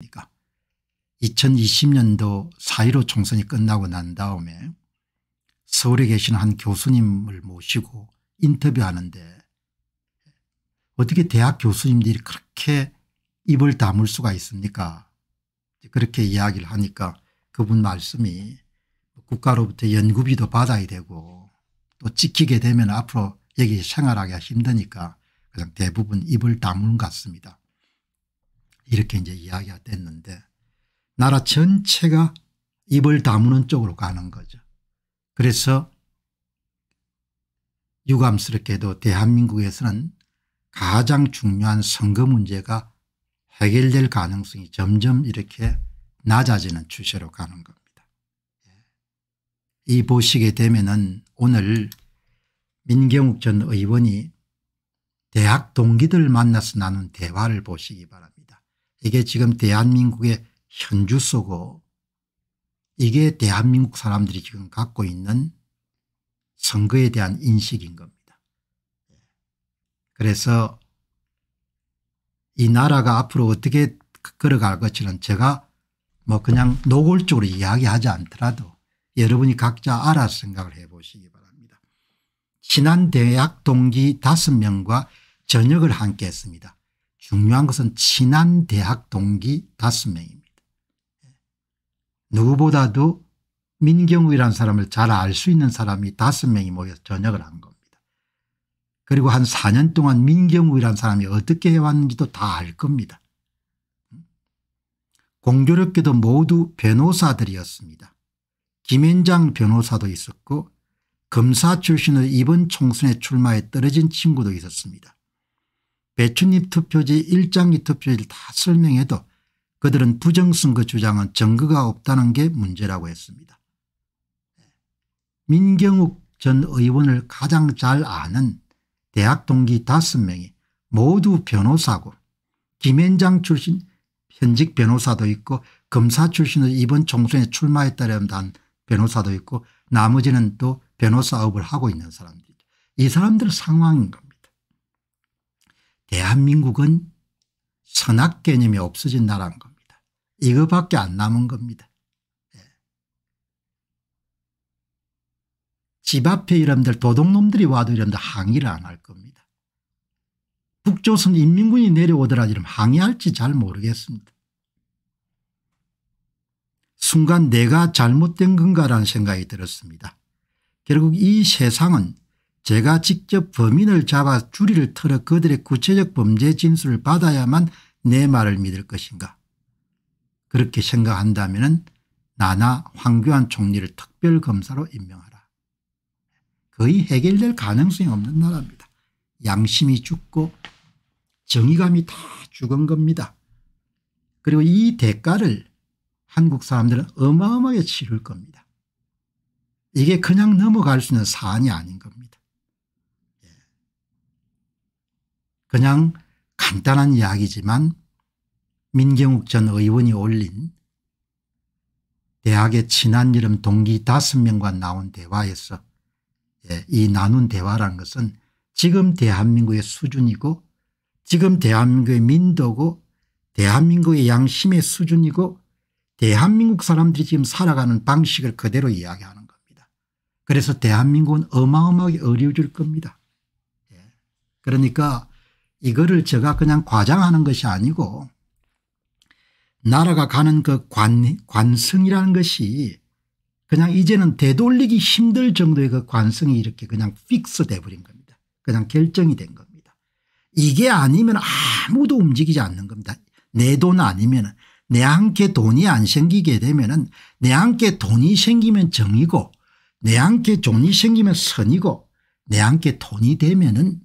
않니까 2020년도 4.15 총선이 끝나고 난 다음에 서울에 계신 한 교수님을 모시고 인터뷰하는데 어떻게 대학 교수님들이 그렇게 입을 다물 수가 있습니까 그렇게 이야기를 하니까 그분 말씀이 국가로부터 연구비도 받아야 되고 또 찍히게 되면 앞으로 여기 생활하기가 힘드니까 그냥 대부분 입을 다물는것 같습니다. 이렇게 이제 이야기가 됐는데 나라 전체가 입을 다무는 쪽으로 가는 거죠. 그래서 유감스럽게도 대한민국에서는 가장 중요한 선거 문제가 해결될 가능성이 점점 이렇게 낮아지는 추세로 가는 겁니다. 예. 이 보시게 되면은 오늘 민경욱 전 의원이 대학 동기들 만나서 나눈 대화를 보시기 바랍니다. 이게 지금 대한민국의 현주소고 이게 대한민국 사람들이 지금 갖고 있는 선거에 대한 인식인 겁니다. 그래서 이 나라가 앞으로 어떻게 걸어갈 것지는 제가 뭐 그냥 노골적으로 이야기하지 않더라도 여러분이 각자 알아서 생각을 해보시기 바랍니다. 지난 대학 동기 5명과 저녁을 함께 했습니다. 중요한 것은 친한 대학 동기 5명입니다. 누구보다도 민경우라는 사람을 잘 알 수 있는 사람이 5명이 모여 전역을 한 겁니다. 그리고 한 4년 동안 민경우라는 사람이 어떻게 해왔는지도 다 알 겁니다. 공교롭게도 모두 변호사들이었습니다. 김현장 변호사도 있었고 검사 출신의 이번 총선에 출마해 떨어진 친구도 있었습니다. 배춧잎 투표지 일장기 투표지를 다 설명해도 그들은 부정선거 그 주장은 증거가 없다는 게 문제라고 했습니다. 민경욱 전 의원을 가장 잘 아는 대학 동기 5명이 모두 변호사고 김현장 출신 현직 변호사도 있고 검사 출신으로 이번 총선에 출마했다라면 단 변호사도 있고 나머지는 또 변호사업을 하고 있는 사람들이죠. 이 사람들 상황인 겁니다. 대한민국은 선악 개념이 없어진 나라인 겁니다. 이거밖에 안 남은 겁니다. 예. 집 앞에 이런들 도둑놈들이 와도 이런들 항의를 안 할 겁니다. 북조선 인민군이 내려오더라 이러면 항의할지 잘 모르겠습니다. 순간 내가 잘못된 건가라는 생각이 들었습니다. 결국 이 세상은 제가 직접 범인을 잡아 줄이를 틀어 그들의 구체적 범죄 진술을 받아야만 내 말을 믿을 것인가 그렇게 생각한다면 나나 황교안 총리를 특별검사로 임명하라. 거의 해결될 가능성이 없는 나라입니다. 양심이 죽고 정의감이 다 죽은 겁니다. 그리고 이 대가를 한국 사람들은 어마어마하게 치를 겁니다. 이게 그냥 넘어갈 수 있는 사안이 아닌 겁니다. 그냥 간단한 이야기지만 민경욱 전 의원이 올린 대학의 친한 이름 동기 다섯 명과 나온 대화에서 예, 이 나눈 대화란 것은 지금 대한민국의 수준이고 지금 대한민국의 민도고 대한민국의 양심의 수준이고 대한민국 사람들이 지금 살아가는 방식을 그대로 이야기하는 겁니다. 그래서 대한민국은 어마어마하게 어려워질 겁니다. 예. 그러니까 이거를 제가 그냥 과장하는 것이 아니고 나라가 가는 그 관, 관성이라는 것이 그냥 이제는 되돌리기 힘들 정도의 그 관성이 이렇게 그냥 픽스 돼버린 겁니다. 그냥 결정이 된 겁니다. 이게 아니면 아무도 움직이지 않는 겁니다. 내 돈 아니면 내 함께 돈이 안 생기게 되면 내 함께 돈이 생기면 정이고 내 함께 돈이 생기면 선이고 내 함께 돈이 되면 은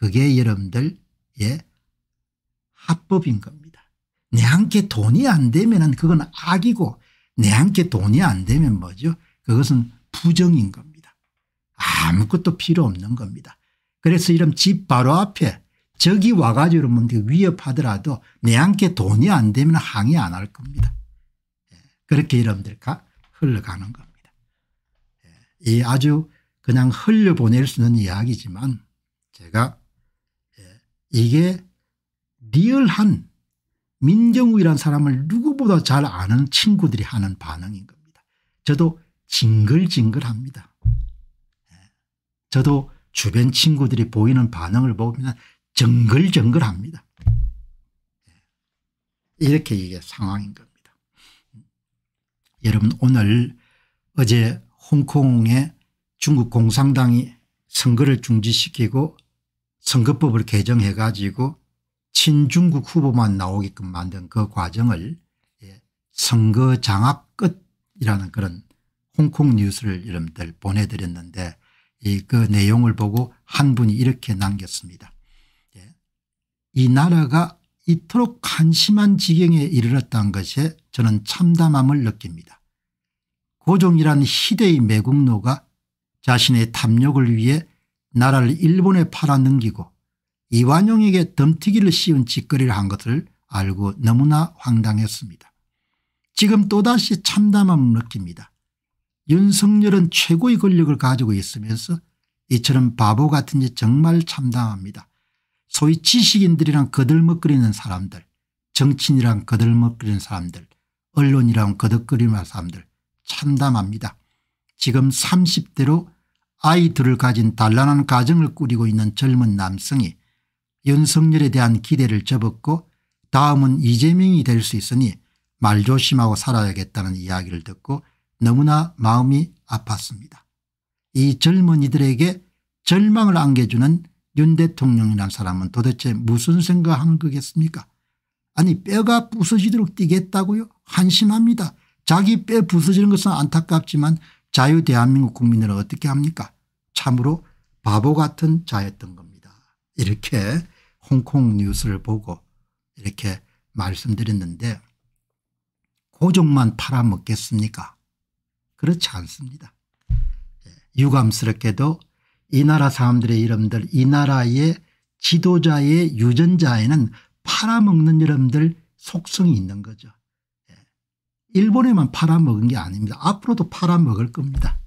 그게 여러분들 의 합법인 겁니다. 내한테 돈이 안 되면 그건 악이고 내한테 돈이 안 되면 뭐죠 그것은 부정인 겁니다. 아무것도 필요 없는 겁니다. 그래서 이런 집 바로 앞에 적이 와가지고 여러분 위협하더라도 내한테 돈이 안 되면 항의 안 할 겁니다. 예, 그렇게 여러분들 흘러가는 겁니다. 예, 이 아주 그냥 흘려보낼 수 있는 이야기지만 제가 이게 리얼한 민정우이란 사람을 누구보다 잘 아는 친구들이 하는 반응인 겁니다. 저도 징글징글합니다. 예. 저도 주변 친구들이 보이는 반응을 보면 정글정글합니다. 예. 이렇게 이게 상황인 겁니다. 여러분 오늘 어제 홍콩에 중국 공산당이 선거를 중지시키고 선거법을 개정해 가지고 친중국 후보만 나오게끔 만든 그 과정을 예, 선거 장악 끝이라는 그런 홍콩 뉴스를 여러분들 보내드렸는데 이 그 내용을 보고 한 분이 이렇게 남겼습니다. 예, 이 나라가 이토록 한심한 지경에 이르렀다는 것에 저는 참담함을 느낍니다. 고종이란 희대의 매국노가 자신의 탐욕을 위해 나라를 일본에 팔아넘기고 이완용에게 덤튀기를 씌운 짓거리를 한 것을 알고 너무나 황당했습니다. 지금 또다시 참담함을 느낍니다. 윤석열은 최고의 권력을 가지고 있으면서 이처럼 바보 같은 지 정말 참담합니다. 소위 지식인들이랑 거들먹거리는 사람들 정치인이랑 거들먹거리는 사람들 언론이랑 거들거리는 사람들 참담합니다. 지금 30대로 아이들을 가진 단란한 가정을 꾸리고 있는 젊은 남성이 윤석열에 대한 기대를 접었고 다음은 이재명이 될 수 있으니 말조심하고 살아야겠다는 이야기를 듣고 너무나 마음이 아팠습니다. 이 젊은이들에게 절망을 안겨주는 윤 대통령이란 사람은 도대체 무슨 생각한 거겠습니까 아니 뼈가 부서지도록 뛰겠다고요 한심합니다. 자기 뼈 부서지는 것은 안타깝지만 자유 대한민국 국민을 어떻게 합니까 참으로 바보 같은 자였던 겁니다. 이렇게 홍콩 뉴스를 보고 이렇게 말씀드렸는데 고종만 팔아먹겠습니까 그렇지 않습니다. 예, 유감스럽게도 이 나라 사람들의 이름들 이 나라의 지도자의 유전자에는 팔아먹는 이름들 속성이 있는 거죠. 일본에만 팔아먹은 게 아닙니다. 앞으로도 팔아먹을 겁니다.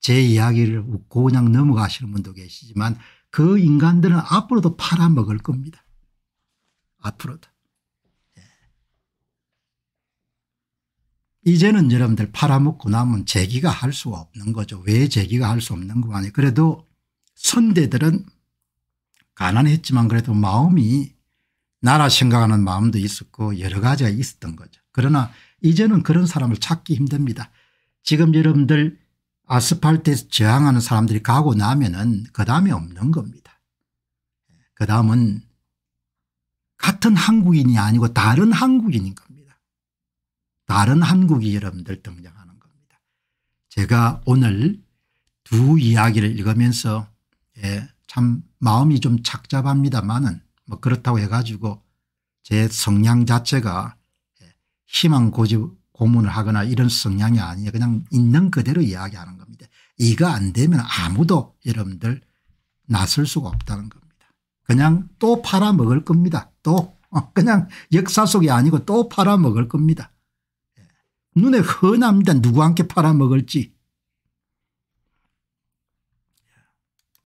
제 이야기를 웃고 그냥 넘어가시는 분도 계시지만 그 인간들은 앞으로도 팔아먹을 겁니다. 앞으로도. 이제는 여러분들 팔아먹고 나면 재기가 할 수 없는 거죠. 왜 재기가 할 수 없는 거아니 에요 그래도 선대들은 가난했지만 그래도 마음이 나라 생각하는 마음도 있었고 여러 가지가 있었던 거죠. 그러나 이제는 그런 사람을 찾기 힘듭니다. 지금 여러분들 아스팔트에서 저항하는 사람들이 가고 나면은 그 다음에 없는 겁니다. 그 다음은 같은 한국인이 아니고 다른 한국인인 겁니다. 다른 한국이 여러분들 등장하는 겁니다. 제가 오늘 두 이야기를 읽으면서 예, 참 마음이 좀 착잡합니다만은 뭐 그렇다고 해가지고 제 성향 자체가 예, 희망 고집 고문을 하거나 이런 성향이 아니에요. 그냥 있는 그대로 이야기하는 겁니다. 이거 안 되면 아무도 여러분들 나설 수가 없다는 겁니다. 그냥 또 팔아먹을 겁니다. 또 어, 그냥 역사 속이 아니고 또 팔아먹을 겁니다. 예, 눈에 흔합니다. 누구한테 팔아먹을지.